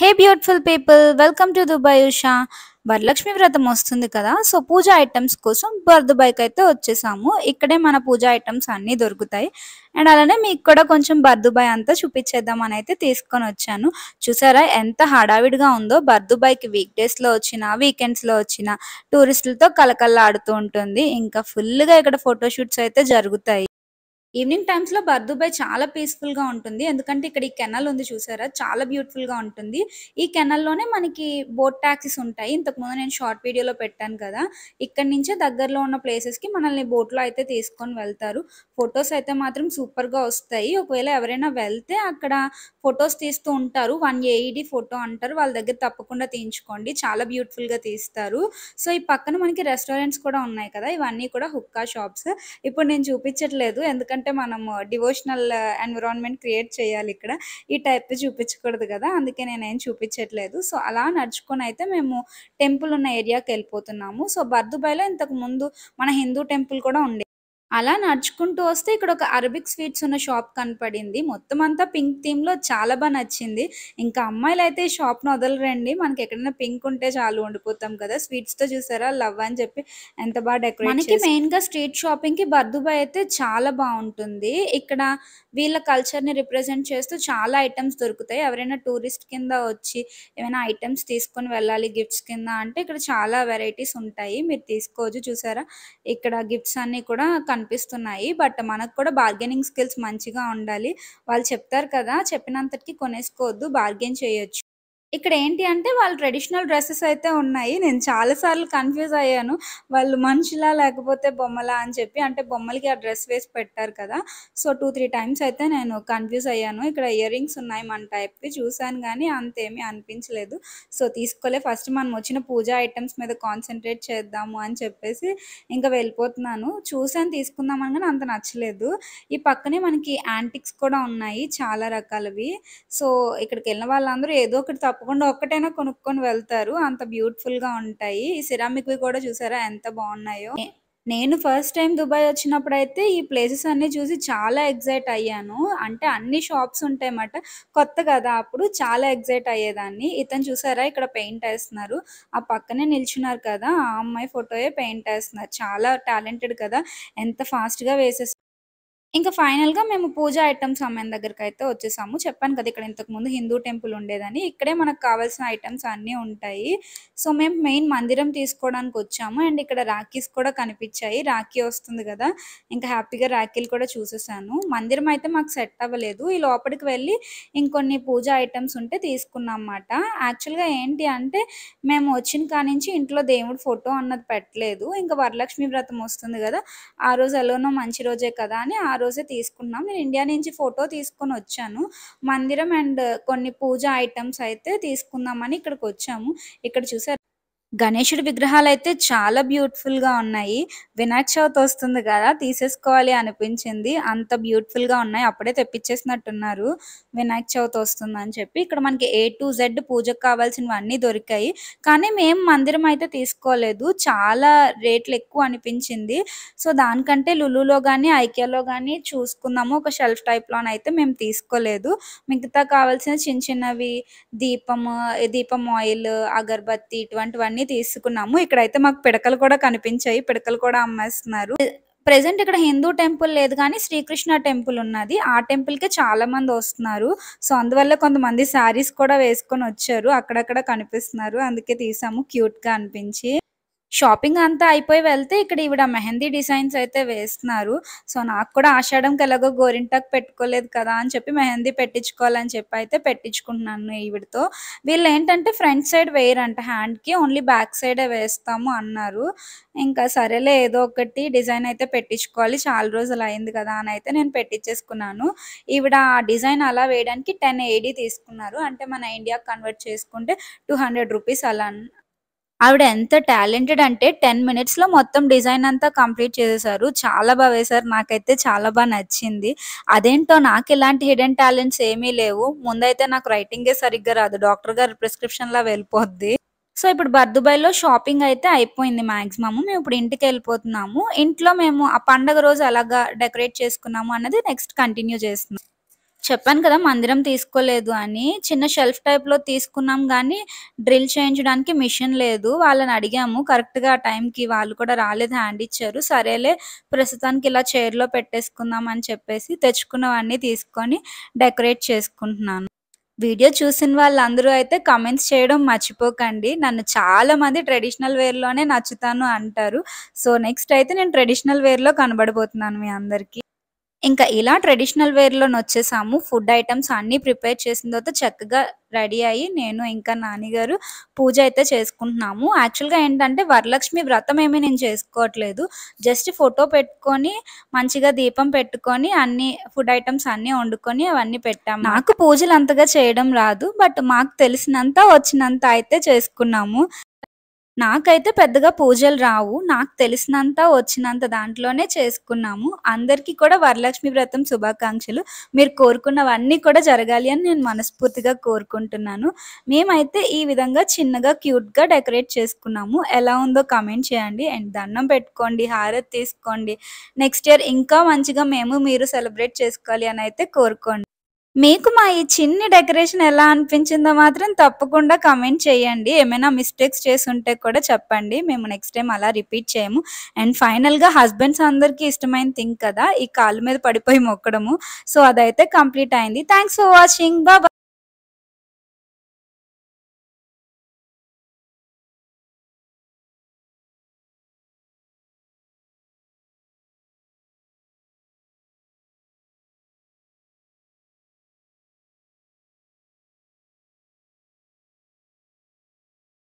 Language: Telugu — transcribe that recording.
hey beautiful people welcome to Dubai Usha Varalakshmi Vratam వస్తుంది కదా సో పూజ ఐటమ్స్ కోసం బర్దుబాయ్కి అయితే వచ్చేసాము ఇక్కడే మన పూజ ఐటమ్స్ అన్నీ దొరుకుతాయి అండ్ అలానే మీకు కూడా కొంచెం బర్దుబాయ్ అంతా చూపించేద్దాం అని అయితే తీసుకొని వచ్చాను చూసారా ఎంత హడావిడిగా ఉందో బర్దుబాయ్కి వీక్ లో వచ్చిన వీకెండ్స్లో వచ్చిన టూరిస్టులతో కలకల్లాడుతూ ఉంటుంది ఇంకా ఫుల్గా ఇక్కడ ఫోటోషూట్స్ అయితే జరుగుతాయి ఈవినింగ్ లో బర్దుబాయ్ చాలా పీస్ఫుల్ గా ఉంటుంది ఎందుకంటే ఇక్కడ ఈ కెనల్ ఉంది చూసారా చాలా బ్యూటిఫుల్ గా ఉంటుంది ఈ కెనల్లోనే మనకి బోట్ ట్యాక్సీస్ ఉంటాయి ఇంతకు ముందు నేను షార్ట్ వీడియోలో పెట్టాను కదా ఇక్కడ నుంచే దగ్గరలో ఉన్న ప్లేసెస్ కి మనల్ని బోట్ లో అయితే తీసుకొని వెళ్తారు ఫొటోస్ అయితే మాత్రం సూపర్ గా వస్తాయి ఒకవేళ ఎవరైనా వెళ్తే అక్కడ ఫొటోస్ తీస్తూ ఉంటారు వన్ ఏఈడి ఫోటో అంటారు వాళ్ళ దగ్గర తప్పకుండా తీయించుకోండి చాలా బ్యూటిఫుల్ గా తీస్తారు సో ఈ పక్కన మనకి రెస్టారెంట్స్ కూడా ఉన్నాయి కదా ఇవన్నీ కూడా హుక్కా షాప్స్ ఇప్పుడు నేను చూపించట్లేదు ఎందుకంటే ఎందుకంటే మనం డివోషనల్ ఎన్విరాన్మెంట్ క్రియేట్ చేయాలి ఇక్కడ ఈ టైప్ చూపించకూడదు కదా అందుకే నేనేం చూపించట్లేదు సో అలా నడుచుకొని అయితే మేము టెంపుల్ ఉన్న ఏరియాకి వెళ్ళిపోతున్నాము సో బర్దుబాయ్లో ఇంతకు ముందు మన హిందూ టెంపుల్ కూడా ఉండేది అలా నడుచుకుంటూ వస్తే ఇక్కడ ఒక అరబిక్ స్వీట్స్ ఉన్న షాప్ కనపడింది మొత్తం అంతా పింక్ థీమ్ లో చాలా బాగా నచ్చింది ఇంకా అమ్మాయిలు అయితే ను వదలరండి మనకి ఎక్కడైనా పింక్ ఉంటే చాలు ఉండిపోతాం కదా స్వీట్స్ తో చూసారా లవ్ అని చెప్పి ఎంత బాగా డెకరేట్ మనకి గా స్ట్రీట్ షాపింగ్ కి బర్దుబాయ్ అయితే చాలా బాగుంటుంది ఇక్కడ వీళ్ళ కల్చర్ ని రిప్రజెంట్ చేస్తూ చాలా ఐటమ్స్ దొరుకుతాయి ఎవరైనా టూరిస్ట్ కింద వచ్చి ఏమైనా ఐటమ్స్ తీసుకొని వెళ్ళాలి గిఫ్ట్స్ కింద అంటే ఇక్కడ చాలా వెరైటీస్ ఉంటాయి మీరు తీసుకోవచ్చు చూసారా ఇక్కడ గిఫ్ట్స్ అన్ని కూడా కనిపిస్తున్నాయి బట్ మనకు కూడా బార్గెనింగ్ స్కిల్స్ మంచిగా ఉండాలి వాళ్ళు చెప్తారు కదా చెప్పినంతటికి కొనేసుకోవద్దు బార్గెన్ చేయొచ్చు ఇక్కడ ఏంటి అంటే వాళ్ళు ట్రెడిషనల్ డ్రెస్సెస్ అయితే ఉన్నాయి నేను చాలాసార్లు కన్ఫ్యూజ్ అయ్యాను వాళ్ళు మనుషులా లేకపోతే బొమ్మలా అని చెప్పి అంటే బొమ్మలకి ఆ డ్రెస్ వేసి పెట్టారు కదా సో టూ త్రీ టైమ్స్ అయితే నేను కన్ఫ్యూజ్ అయ్యాను ఇక్కడ ఇయర్ రింగ్స్ ఉన్నాయి మన టైప్కి చూశాను కానీ అంతేమీ అనిపించలేదు సో తీసుకోలే ఫస్ట్ మనం వచ్చిన పూజా ఐటమ్స్ మీద కాన్సన్ట్రేట్ చేద్దాము అని చెప్పేసి ఇంకా వెళ్ళిపోతున్నాను చూసాను తీసుకుందాం అని కానీ అంత నచ్చలేదు ఈ పక్కనే మనకి యాంటిక్స్ కూడా ఉన్నాయి చాలా రకాలవి సో ఇక్కడికి వెళ్ళిన వాళ్ళందరూ ఏదో ఒకటి తప్పు తప్పకుండా ఒక్కటైనా కొనుక్కొని వెళ్తారు అంత బ్యూటిఫుల్ గా ఉంటాయి ఈ సిరామిక్వి కూడా చూసారా ఎంత బాగున్నాయో నేను ఫస్ట్ టైం దుబాయ్ వచ్చినప్పుడు అయితే ఈ ప్లేసెస్ అన్నీ చూసి చాలా ఎగ్జైట్ అయ్యాను అంటే అన్ని షాప్స్ ఉంటాయన్నమాట కొత్త కదా అప్పుడు చాలా ఎగ్జైట్ అయ్యేదాన్ని ఇతను చూసారా ఇక్కడ పెయింట్ వేస్తున్నారు ఆ పక్కనే నిల్చున్నారు కదా ఆ అమ్మాయి ఫోటోయే పెయింట్ వేస్తున్నారు చాలా టాలెంటెడ్ కదా ఎంత ఫాస్ట్గా వేసేస్తారు ఇంకా ఫైనల్గా మేము పూజ ఐటమ్స్ అమ్మాయిన దగ్గరికి అయితే వచ్చేసాము చెప్పాను కదా ఇక్కడ ఇంతకుముందు హిందూ టెంపుల్ ఉండేదని ఇక్కడే మనకు కావాల్సిన ఐటమ్స్ అన్నీ ఉంటాయి సో మేము మెయిన్ మందిరం తీసుకోవడానికి వచ్చాము అండ్ ఇక్కడ రాఖీస్ కూడా కనిపించాయి రాఖీ వస్తుంది కదా ఇంకా హ్యాపీగా రాఖీలు కూడా చూసేసాను మందిరం అయితే మాకు సెట్ అవ్వలేదు ఈ లోపలికి వెళ్ళి ఇంకొన్ని పూజ ఐటమ్స్ ఉంటే తీసుకున్నాం అన్నమాట యాక్చువల్గా ఏంటి అంటే మేము వచ్చిన కానించి ఇంట్లో దేవుడు ఫోటో అన్నది పెట్టలేదు ఇంకా వరలక్ష్మి వ్రతం వస్తుంది కదా ఆ రోజు ఎలానో మంచి రోజే కదా అని ఆ రోజే తీసుకున్నాం నేను ఇండియా నుంచి ఫోటో తీసుకొని వచ్చాను మందిరం అండ్ కొన్ని పూజ ఐటమ్స్ అయితే తీసుకుందామని ఇక్కడికి వచ్చాము ఇక్కడ చూసారు గణేశుడి విగ్రహాలు అయితే చాలా బ్యూటిఫుల్ గా ఉన్నాయి వినాయక చవితి వస్తుంది కదా తీసేసుకోవాలి అనిపించింది అంత బ్యూటిఫుల్ గా ఉన్నాయి అప్పుడే తెప్పించేసినట్టున్నారు వినాయక చవితి వస్తుంది అని చెప్పి ఇక్కడ మనకి ఏ టు జెడ్ పూజకు కావాల్సినవన్నీ దొరికాయి కానీ మేము మందిరం అయితే తీసుకోలేదు చాలా రేట్లు ఎక్కువ అనిపించింది సో దానికంటే లులులో కానీ ఐకియాలో కానీ చూసుకున్నాము ఒక షెల్ఫ్ టైప్లోనైతే మేము తీసుకోలేదు మిగతా కావాల్సిన చిన్న చిన్నవి దీపము దీపం ఆయిల్ అగర్బత్తి ఇటువంటివన్నీ అన్ని తీసుకున్నాము అయితే మాకు పిడకలు కూడా కనిపించాయి పిడకలు కూడా అమ్మేస్తున్నారు ప్రజెంట్ ఇక్కడ హిందూ టెంపుల్ లేదు కానీ శ్రీకృష్ణ టెంపుల్ ఉన్నది ఆ టెంపుల్ కి చాలా మంది వస్తున్నారు సో అందువల్ల కొంతమంది శారీస్ కూడా వేసుకొని వచ్చారు అక్కడక్కడ కనిపిస్తున్నారు అందుకే తీసాము క్యూట్ గా అనిపించి షాపింగ్ అంతా అయిపోయి వెళ్తే ఇక్కడ ఈవిడ మెహందీ డిజైన్స్ అయితే వేస్తున్నారు సో నాకు కూడా ఆషాఢంకి ఎలాగో గోరింటాకు పెట్టుకోలేదు కదా అని చెప్పి మెహందీ పెట్టించుకోవాలని చెప్పి అయితే పెట్టించుకుంటున్నాను ఈవిడతో వీళ్ళు ఏంటంటే ఫ్రంట్ సైడ్ వేయరంట హ్యాండ్కి ఓన్లీ బ్యాక్ సైడే వేస్తాము అన్నారు ఇంకా సరేలే ఏదో ఒకటి డిజైన్ అయితే పెట్టించుకోవాలి చాలా రోజులు అయింది కదా అని అయితే నేను పెట్టించేసుకున్నాను ఈవిడ ఆ డిజైన్ అలా వేయడానికి టెన్ ఏడీ తీసుకున్నారు అంటే మన ఇండియాకి కన్వర్ట్ చేసుకుంటే టూ హండ్రెడ్ రూపీస్ అలా ఆవిడ ఎంత టాలెంటెడ్ అంటే టెన్ మినిట్స్ లో మొత్తం డిజైన్ అంతా కంప్లీట్ చేసేసారు చాలా బాగా వేశారు నాకైతే చాలా బాగా నచ్చింది అదేంటో నాకు ఇలాంటి హిడెన్ టాలెంట్స్ ఏమీ లేవు ముందైతే నాకు రైటింగే సరిగ్గా రాదు డాక్టర్ గారు లా వెళ్ళిపోద్ది సో ఇప్పుడు బర్దుబాయ్లో షాపింగ్ అయితే అయిపోయింది మాక్సిమం మేము ఇప్పుడు ఇంటికి వెళ్ళిపోతున్నాము ఇంట్లో మేము ఆ పండగ రోజు అలాగా డెకరేట్ చేసుకున్నాము అన్నది నెక్స్ట్ కంటిన్యూ చేస్తున్నాం చెప్పాను కదా మందిరం తీసుకోలేదు అని చిన్న షెల్ఫ్ టైప్లో తీసుకున్నాం కానీ డ్రిల్ చేయించడానికి మిషన్ లేదు వాళ్ళని అడిగాము కరెక్ట్గా ఆ టైంకి వాళ్ళు కూడా రాలేదు హ్యాండ్ ఇచ్చారు సరేలే ప్రస్తుతానికి ఇలా చైర్లో పెట్టేసుకుందాం అని చెప్పేసి తెచ్చుకున్నవన్నీ తీసుకొని డెకరేట్ చేసుకుంటున్నాను వీడియో చూసిన వాళ్ళందరూ అయితే కమెంట్స్ చేయడం మర్చిపోకండి నన్ను చాలా మంది ట్రెడిషనల్ వేర్లోనే నచ్చుతాను అంటారు సో నెక్స్ట్ అయితే నేను ట్రెడిషనల్ వేర్లో కనబడబోతున్నాను మీ అందరికీ ఇంకా ఇలా ట్రెడిషనల్ వేర్లోని వచ్చేసాము ఫుడ్ ఐటమ్స్ అన్నీ ప్రిపేర్ చేసిన తర్వాత చక్కగా రెడీ అయ్యి నేను ఇంకా నాన్నగారు పూజ అయితే చేసుకుంటున్నాము యాక్చువల్గా ఏంటంటే వరలక్ష్మి వ్రతం ఏమీ నేను చేసుకోవట్లేదు జస్ట్ ఫోటో పెట్టుకొని మంచిగా దీపం పెట్టుకొని అన్ని ఫుడ్ ఐటమ్స్ అన్నీ వండుకొని అవన్నీ పెట్టాము నాకు పూజలు అంతగా చేయడం రాదు బట్ మాకు తెలిసినంత వచ్చినంత అయితే చేసుకున్నాము నాకైతే పెద్దగా పూజలు రావు నాకు తెలిసినంత వచ్చినంత దాంట్లోనే చేసుకున్నాము అందరికీ కూడా వరలక్ష్మి వ్రతం శుభాకాంక్షలు మీరు కోరుకున్నవన్నీ కూడా జరగాలి అని నేను మనస్ఫూర్తిగా కోరుకుంటున్నాను మేమైతే ఈ విధంగా చిన్నగా క్యూట్గా డెకరేట్ చేసుకున్నాము ఎలా ఉందో కమెంట్ చేయండి అండ్ దండం పెట్టుకోండి హారత్ తీసుకోండి నెక్స్ట్ ఇయర్ ఇంకా మంచిగా మేము మీరు సెలబ్రేట్ చేసుకోవాలి అని అయితే కోరుకోండి మీకు మా ఈ చిన్ని డెకరేషన్ ఎలా అనిపించిందో మాత్రం తప్పకుండా కమెంట్ చేయండి ఏమైనా మిస్టేక్స్ చేసి ఉంటే కూడా చెప్పండి మేము నెక్స్ట్ టైం అలా రిపీట్ చేయము అండ్ ఫైనల్గా హస్బెండ్స్ అందరికీ ఇష్టమైన థింగ్ కదా ఈ కాలు మీద పడిపోయి మొక్కడము సో అదైతే కంప్లీట్ అయింది థ్యాంక్స్ ఫర్ వాచింగ్ బాబా